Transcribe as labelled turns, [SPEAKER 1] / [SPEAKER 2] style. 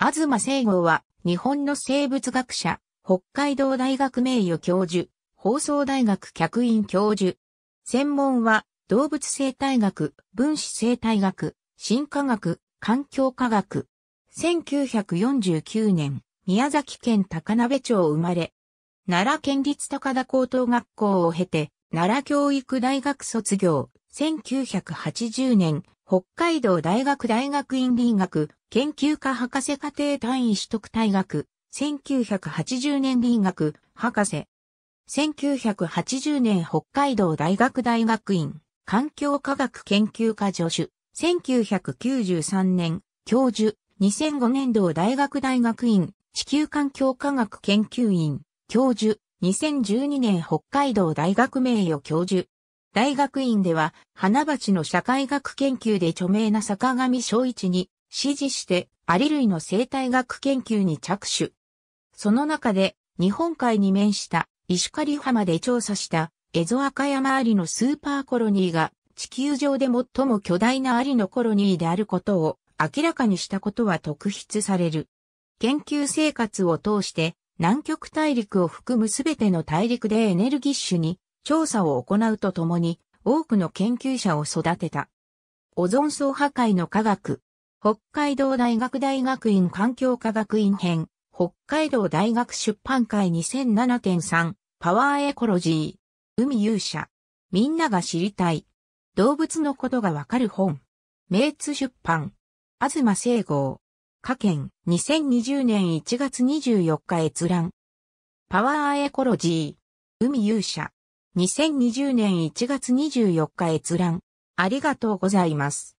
[SPEAKER 1] 東聖号は、日本の生物学者、北海道大学名誉教授、放送大学客員教授。専門は、動物生態学、分子生態学、進化学、環境科学。1949年、宮崎県高鍋町生まれ。奈良県立高田高等学校を経て、奈良教育大学卒業。1980年、北海道大学大学院理学研究科博士課程単位取得大学1980年理学博士1980年北海道大学大学院環境科学研究科助手1993年教授2005年度大学大学院地球環境科学研究院教授2012年北海道大学名誉教授大学院では、花鉢の社会学研究で著名な坂上昭一に、指示して、アリ類の生態学研究に着手。その中で、日本海に面した石狩浜で調査したエゾアカヤマアリのスーパーコロニーが地球上で最も巨大なアリのコロニーであることを明らかにしたことは特筆される。研究生活を通して南極大陸を含むすべての大陸でエネルギッシュに調査を行うとともに多くの研究者を育てた。オゾン層破壊の科学。北海道大学大学院環境科学院編。北海道大学出版会2007.3。パワーエコロジー。海勇者。みんなが知りたい。動物のことがわかる本。名津出版。東聖号。科研2020年1月24日閲覧。パワーエコロジー。海勇者。2020年1月24日閲覧。ありがとうございます。